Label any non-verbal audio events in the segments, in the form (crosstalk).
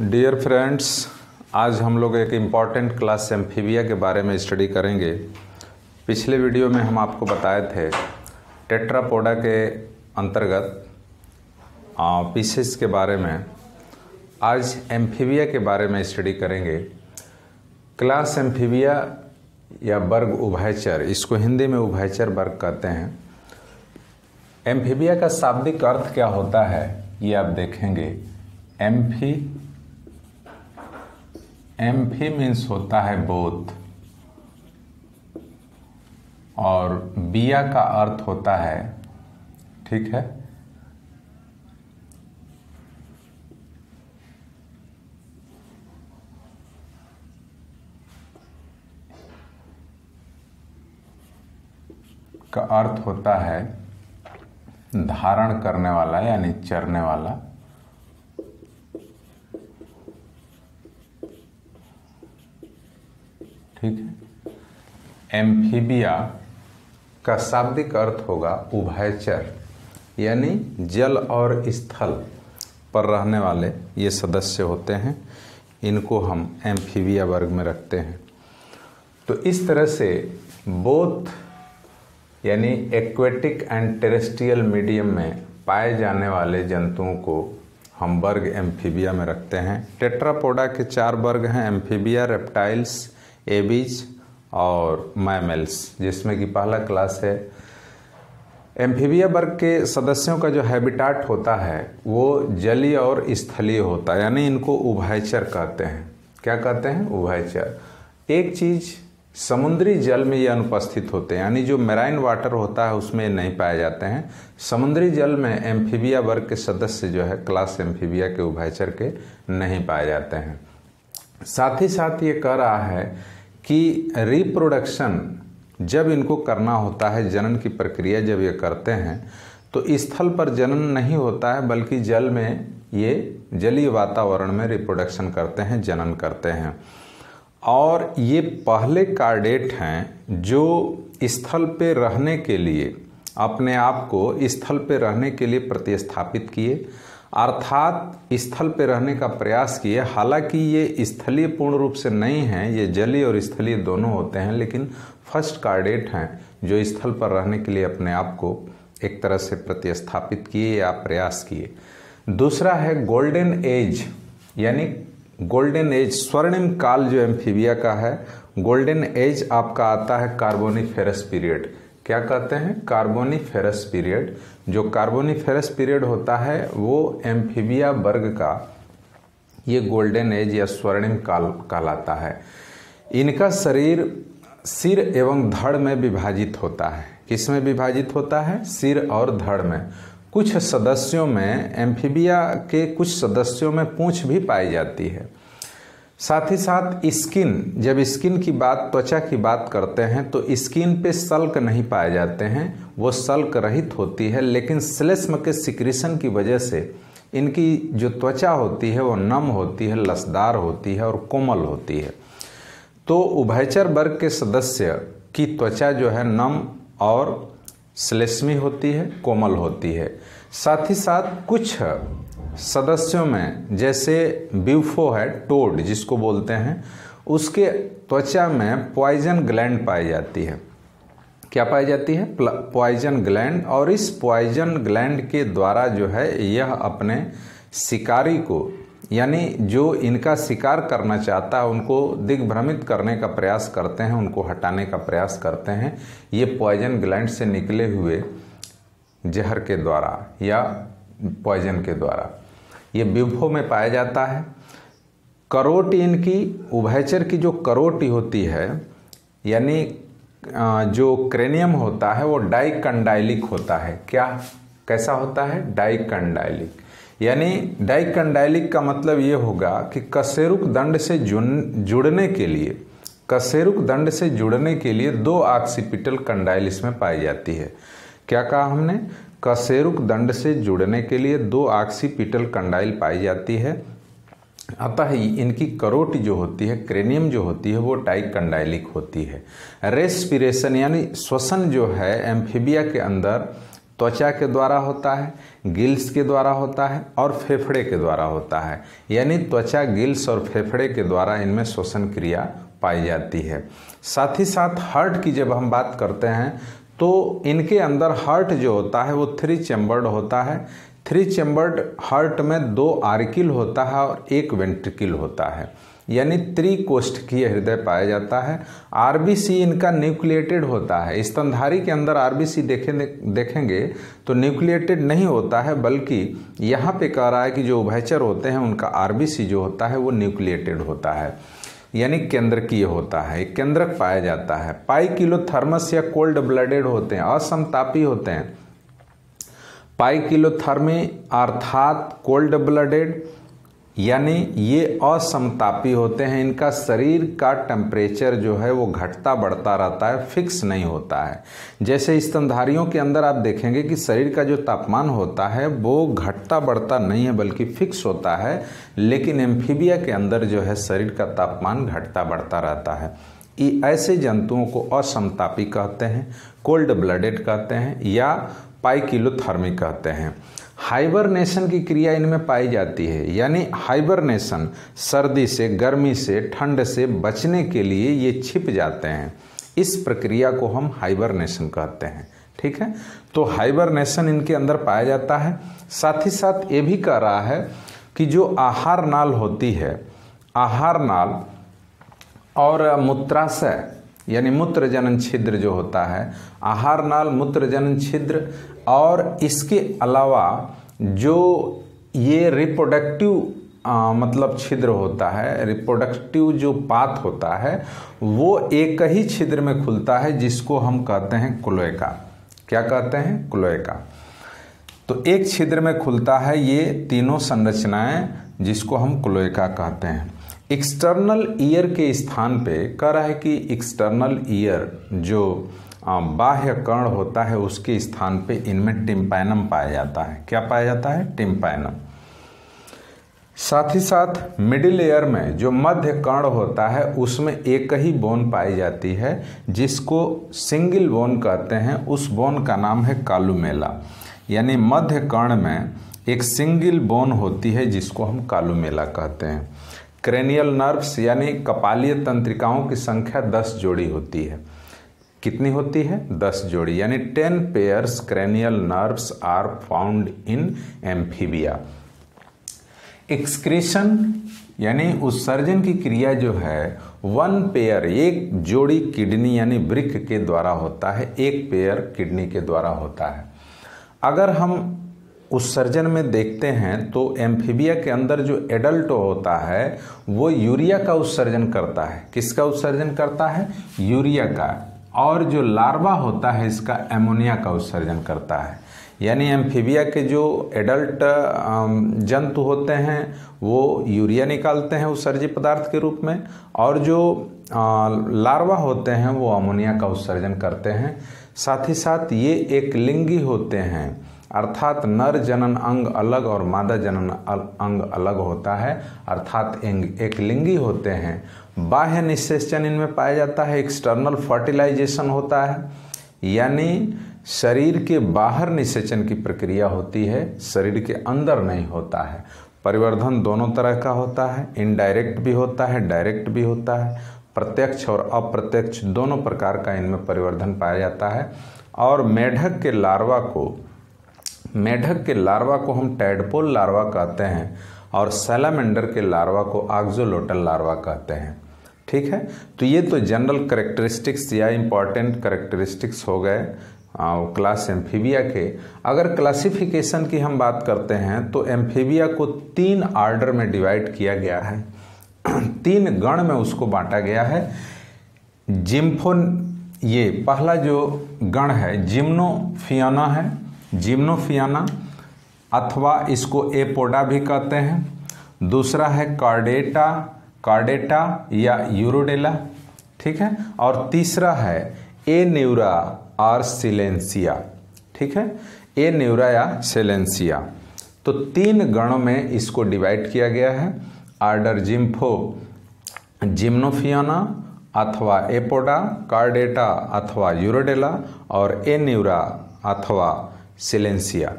dear friends आज हम लोग एक इम्पॉर्टेंट क्लास एम्फीबिया के बारे में स्टडी करेंगे पिछले वीडियो में हम आपको बताए थे टेट्रापोडा के अंतर्गत पीसेस के बारे में आज एम्फीबिया के बारे में स्टडी करेंगे क्लास एम्फीबिया या वर्ग उभयचर इसको हिंदी में उभयचर वर्ग कहते हैं एम्फीबिया का शाब्दिक अर्थ क्या होता है ये आप देखेंगे एम्फी फी मीन्स होता है बोथ और बिया का अर्थ होता है ठीक है का अर्थ होता है धारण करने वाला यानी चरने वाला एम्फीबिया का शाब्दिक अर्थ होगा उभयचर यानी जल और स्थल पर रहने वाले ये सदस्य होते हैं इनको हम एम्फीबिया वर्ग में रखते हैं तो इस तरह से बोथ यानी एक्वेटिक एंड टेरेस्ट्रियल मीडियम में पाए जाने वाले जंतुओं को हम वर्ग एम्फीबिया में रखते हैं टेट्रापोडा के चार वर्ग हैं एम्फीबिया रेप्टाइल्स एबीज और मैमल्स जिसमें कि पहला क्लास है एम्फीबिया वर्ग के सदस्यों का जो हैबिटाट होता है वो जलीय और स्थलीय होता है यानी इनको उभयचर कहते हैं क्या कहते हैं उभयचर एक चीज़ समुद्री जल में ये अनुपस्थित होते हैं यानी जो मेराइन वाटर होता है उसमें नहीं पाए जाते हैं समुद्री जल में एम्फीबिया वर्ग के सदस्य जो है क्लास एम्फीबिया के उभयचर के नहीं पाए जाते हैं साथ ही साथ ये कह रहा है कि रिप्रोडक्शन जब इनको करना होता है जनन की प्रक्रिया जब ये करते हैं तो स्थल पर जनन नहीं होता है बल्कि जल में ये जलीय वातावरण में रिप्रोडक्शन करते हैं जनन करते हैं और ये पहले कार्डेट हैं जो स्थल पे रहने के लिए अपने आप को स्थल पे रहने के लिए प्रतिस्थापित किए अर्थात स्थल पर रहने का प्रयास किए हालांकि ये स्थलीय पूर्ण रूप से नहीं हैं ये जलीय और स्थलीय दोनों होते हैं लेकिन फर्स्ट कार्डेट हैं जो स्थल पर रहने के लिए अपने आप को एक तरह से प्रतिस्थापित किए या प्रयास किए दूसरा है गोल्डन एज यानी गोल्डन एज स्वर्णिम काल जो एम्फीबिया का है गोल्डन एज आपका आता है कार्बोनिफेरस पीरियड क्या कहते हैं कार्बोनीफेरस पीरियड जो कार्बोनीफेरस पीरियड होता है वो एम्फीबिया वर्ग का ये गोल्डन एज या स्वर्णिम काल कहलाता है इनका शरीर सिर एवं धड़ में विभाजित होता है किस में विभाजित होता है सिर और धड़ में कुछ सदस्यों में एम्फीबिया के कुछ सदस्यों में पूछ भी पाई जाती है साथ ही साथ स्किन जब स्किन की बात त्वचा की बात करते हैं तो स्किन पे सल्क नहीं पाए जाते हैं वो सल्क रहित होती है लेकिन श्लेष्म के सिक्रेशन की वजह से इनकी जो त्वचा होती है वो नम होती है लसदार होती है और कोमल होती है तो उभयचर वर्ग के सदस्य की त्वचा जो है नम और श्लेष्मी होती है कोमल होती है साथ ही साथ कुछ सदस्यों में जैसे ब्यूफो है टोड जिसको बोलते हैं उसके त्वचा में पॉइजन ग्लैंड पाई जाती है क्या पाई जाती है पॉइजन ग्लैंड और इस पॉइजन ग्लैंड के द्वारा जो है यह अपने शिकारी को यानी जो इनका शिकार करना चाहता है उनको दिग्भ्रमित करने का प्रयास करते हैं उनको हटाने का प्रयास करते हैं ये पॉइजन ग्लैंड से निकले हुए जहर के द्वारा या पॉइजन के द्वारा ये विभो में पाया जाता है करोट इनकी उभयचर की जो करोटी होती है यानी जो क्रेनियम होता है वो डाइकंडाइलिक होता है क्या कैसा होता है डाइकंडाइलिक यानी डाइकंडाइलिक का मतलब ये होगा कि कसेरुक दंड से जुड़ने के लिए कसेरुक दंड से जुड़ने के लिए दो ऑक्सीपिटल कंडाइल इसमें पाई जाती है क्या कहा हमने कसेरुक दंड से जुड़ने के लिए दो आक्सीपिटल कंडाइल पाई जाती है अतः इनकी करोट जो होती है क्रेनियम जो होती है वो टाइकंडाइलिक होती है रेस्पिरेशन यानी श्वसन जो है एम्फीबिया के अंदर त्वचा के द्वारा होता है गिल्स के द्वारा होता है और फेफड़े के द्वारा होता है यानी त्वचा गिल्स और फेफड़े के द्वारा इनमें श्वसन क्रिया पाई जाती है साथ ही साथ हार्ट की जब हम बात करते हैं तो इनके अंदर हार्ट जो होता है वो थ्री चैम्बर्ड होता है थ्री चैम्बर्ड हार्ट में दो आर्किल होता है और एक वेंट्रिकल होता है यानी की हृदय पाया जाता है आरबीसी इनका न्यूक्लिएटेड होता है स्तनधारी के अंदर आरबीसी देखें देखेंगे तो न्यूक्लिएटेड नहीं होता है बल्कि यहाँ पे कह रहा है कि जो उभयचर होते हैं उनका आरबीसी जो होता है वो न्यूक्लिएटेड होता है यानी केंद्रकीय होता है केंद्रक पाया जाता है पाई किलो थर्मस या कोल्ड ब्लडेड होते हैं असमतापी होते हैं पाई किलो थर्मी अर्थात कोल्ड ब्लडेड यानी ये असमतापी होते हैं इनका शरीर का टेम्परेचर जो है वो घटता बढ़ता रहता है फिक्स नहीं होता है जैसे स्तनधारियों के अंदर आप देखेंगे कि शरीर का जो तापमान होता है वो घटता बढ़ता नहीं है बल्कि फिक्स होता है लेकिन एम्फीबिया के अंदर जो है शरीर का तापमान घटता बढ़ता रहता है ये ऐसे जंतुओं को असमतापी कहते हैं कोल्ड ब्लडेड कहते हैं या पाइकिलोथर्मी कहते हैं हाइबरनेशन की क्रिया इनमें पाई जाती है यानी हाइबरनेशन सर्दी से गर्मी से ठंड से बचने के लिए ये छिप जाते हैं इस प्रक्रिया को हम हाइबरनेशन कहते हैं ठीक है तो हाइबरनेशन इनके अंदर पाया जाता है साथ ही साथ ये भी कह रहा है कि जो आहार नाल होती है आहार नाल और मूत्राशय यानी मूत्र जनन छिद्र जो होता है आहार नाल मूत्र जनन छिद्र और इसके अलावा जो ये रिप्रोडक्टिव आ, मतलब छिद्र होता है रिप्रोडक्टिव जो पात होता है वो एक ही छिद्र में खुलता है जिसको हम कहते हैं क्लोएका क्या कहते हैं क्लोएका तो एक छिद्र में खुलता है ये तीनों संरचनाएं जिसको हम क्लोएका कहते हैं एक्सटर्नल ईयर के स्थान पे कह रहा है कि एक्सटर्नल ईयर जो बाह्य कर्ण होता है उसके स्थान पे इनमें टिम्पैनम पाया जाता है क्या पाया जाता है टिम्पैनम साथ ही साथ मिडिल एयर में जो मध्य कर्ण होता है उसमें एक ही बोन पाई जाती है जिसको सिंगल बोन कहते हैं उस बोन का नाम है कालूमेला यानी मध्य कर्ण में एक सिंगल बोन होती है जिसको हम कालूमेला कहते हैं क्रेनियल नर्व्स यानी कपालीय तंत्रिकाओं की संख्या दस जोड़ी होती है कितनी होती है दस जोड़ी यानी ten pairs cranial nerves are found in amphibia excretion यानी उत्सर्जन की क्रिया जो है वन पेयर एक जोड़ी किडनी यानी ब्रिक के द्वारा होता है एक पेयर किडनी के द्वारा होता है अगर हम उत्सर्जन में देखते हैं तो एम्फीबिया के अंदर जो एडल्ट होता है वो यूरिया का उत्सर्जन करता है किसका उत्सर्जन करता है यूरिया का और जो लार्वा होता है इसका एमोनिया का उत्सर्जन करता है यानी एम्फीबिया के जो एडल्ट जंतु होते हैं वो यूरिया निकालते हैं उत्सर्जी पदार्थ के रूप में और जो लार्वा होते हैं वो अमोनिया का उत्सर्जन करते हैं साथ ही साथ ये एक लिंगी होते हैं अर्थात नर जनन अंग अलग और मादा जनन अंग अलग होता है अर्थात एक लिंगी होते हैं बाह्य निषेचन इनमें पाया जाता है एक्सटर्नल फर्टिलाइजेशन होता है यानी शरीर के बाहर निषेचन की प्रक्रिया होती है शरीर के अंदर नहीं होता है परिवर्धन दोनों तरह का होता है इनडायरेक्ट भी होता है डायरेक्ट भी होता है प्रत्यक्ष और अप्रत्यक्ष दोनों प्रकार का इनमें परिवर्धन पाया जाता है और मेढक के लार्वा को मेढक के लार्वा को हम टैडपोल लार्वा कहते हैं और सेलामेंडर के लार्वा को आग्जोलोटल लार्वा कहते हैं ठीक है तो ये तो जनरल करेक्टरिस्टिक्स या इम्पॉर्टेंट करेक्टरिस्टिक्स हो गए क्लास एम्फीबिया के अगर क्लासिफिकेशन की हम बात करते हैं तो एम्फीबिया को तीन आर्डर में डिवाइड किया गया है (clears throat) तीन गण में उसको बांटा गया है जिम्फोन ये पहला जो गण है जिम्नोफियाना है जिम्नोफियाना अथवा इसको एपोडा भी कहते हैं दूसरा है कार्डेटा कार्डेटा या यूरोडेला ठीक है और तीसरा है ए न्यूरा और सिलेंसिया ठीक है ए न्यूरा या सिलेंसिया तो तीन गणों में इसको डिवाइड किया गया है आर्डर जिम्फो जिम्नोफियाना अथवा एपोडा कार्डेटा अथवा यूरोडेला और ए न्यूरा अथवा सिलेंसिया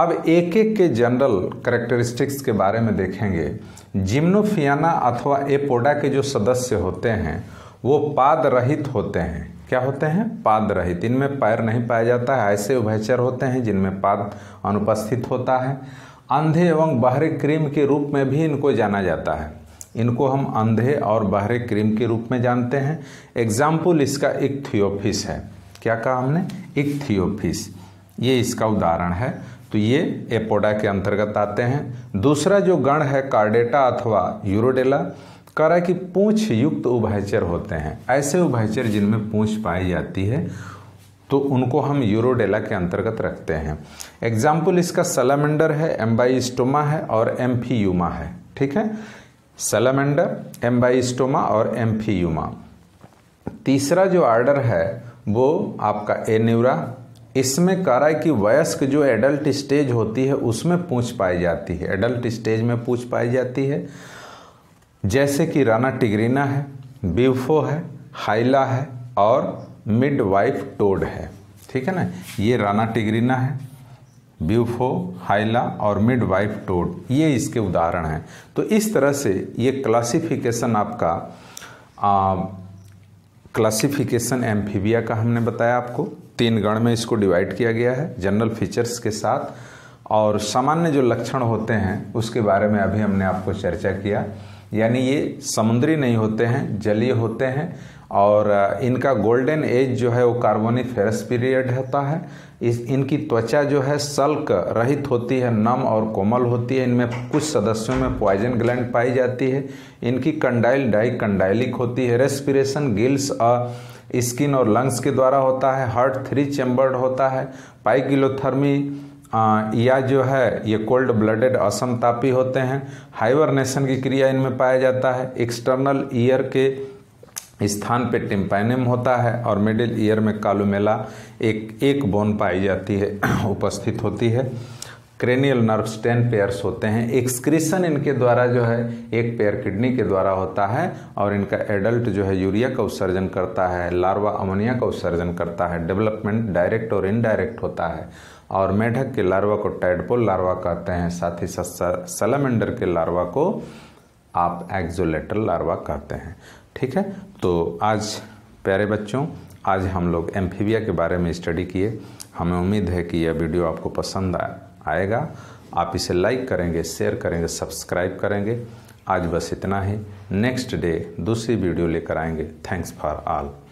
अब एक एक के जनरल करेक्टरिस्टिक्स के बारे में देखेंगे जिम्नोफियाना अथवा एपोडा के जो सदस्य होते हैं वो पाद रहित होते हैं क्या होते हैं पाद रहित इनमें पैर नहीं पाया जाता है ऐसे उभयचर होते हैं जिनमें पाद अनुपस्थित होता है अंधे एवं बहरे क्रीम के रूप में भी इनको जाना जाता है इनको हम अंधे और बहरे क्रीम के रूप में जानते हैं एग्जाम्पल इसका इक्थियोफिस है क्या कहा हमने इक्थियोफिस ये इसका उदाहरण है तो ये एपोडा के अंतर्गत आते हैं दूसरा जो गण है कार्डेटा अथवा यूरोडेला करा की पूछ युक्त उभयचर होते हैं ऐसे उभयचर जिनमें पूछ पाई जाती है तो उनको हम यूरोडेला के अंतर्गत रखते हैं एग्जाम्पल इसका सलामेंडर है एम्बाइस्टोमा है और एम्फीयूमा है ठीक है सलामेंडर एम्बाइस्टोमा और एम्फीयूमा तीसरा जो आर्डर है वो आपका एन्यूरा इसमें कारा की वयस्क जो एडल्ट स्टेज होती है उसमें पूछ पाई जाती है एडल्ट स्टेज में पूछ पाई जाती है जैसे कि राना टिग्रीना है बिफो है हाइला है और मिड वाइफ टोड है ठीक है ना ये राना टिग्रीना है ब्यूफो हाइला और मिड वाइफ टोड ये इसके उदाहरण हैं तो इस तरह से ये क्लासिफिकेशन आपका क्लासिफिकेशन एम्फीबिया का हमने बताया आपको तीन गण में इसको डिवाइड किया गया है जनरल फीचर्स के साथ और सामान्य जो लक्षण होते हैं उसके बारे में अभी हमने आपको चर्चा किया यानी ये समुद्री नहीं होते हैं जलीय होते हैं और इनका गोल्डन एज जो है वो फेरस पीरियड होता है इस इनकी त्वचा जो है सल्क रहित होती है नम और कोमल होती है इनमें कुछ सदस्यों में पॉइजन ग्लैंड पाई जाती है इनकी कंडाइल डाई कंडाइलिक होती है रेस्पिरेशन गिल्स स्किन और लंग्स के द्वारा होता है हार्ट थ्री चैम्बर्ड होता है पाइकिलोथर्मी या जो है ये कोल्ड ब्लडेड असमतापी होते हैं हाइबरनेशन की क्रिया इनमें पाया जाता है एक्सटर्नल ईयर के स्थान पे टिम्पैनिम होता है और मिडिल ईयर में कालूमेला एक एक बोन पाई जाती है (clears throat) उपस्थित होती है क्रेनियल नर्व्स टेन पेयर्स होते हैं एक्सक्रीशन इनके द्वारा जो है एक पेयर किडनी के द्वारा होता है और इनका एडल्ट जो है यूरिया का उत्सर्जन करता है लार्वा अमोनिया का उत्सर्जन करता है डेवलपमेंट डायरेक्ट और इनडायरेक्ट होता है और मेढक के लार्वा को टैडपोल लार्वा कहते हैं साथ ही साथ सलामेंडर के लार्वा को आप एक्जोलेटर लार्वा कहते हैं ठीक है तो आज प्यारे बच्चों आज हम लोग एम्फीबिया के बारे में स्टडी किए हमें उम्मीद है कि यह वीडियो आपको पसंद आया आएगा आप इसे लाइक करेंगे शेयर करेंगे सब्सक्राइब करेंगे आज बस इतना ही नेक्स्ट डे दूसरी वीडियो लेकर आएंगे थैंक्स फॉर ऑल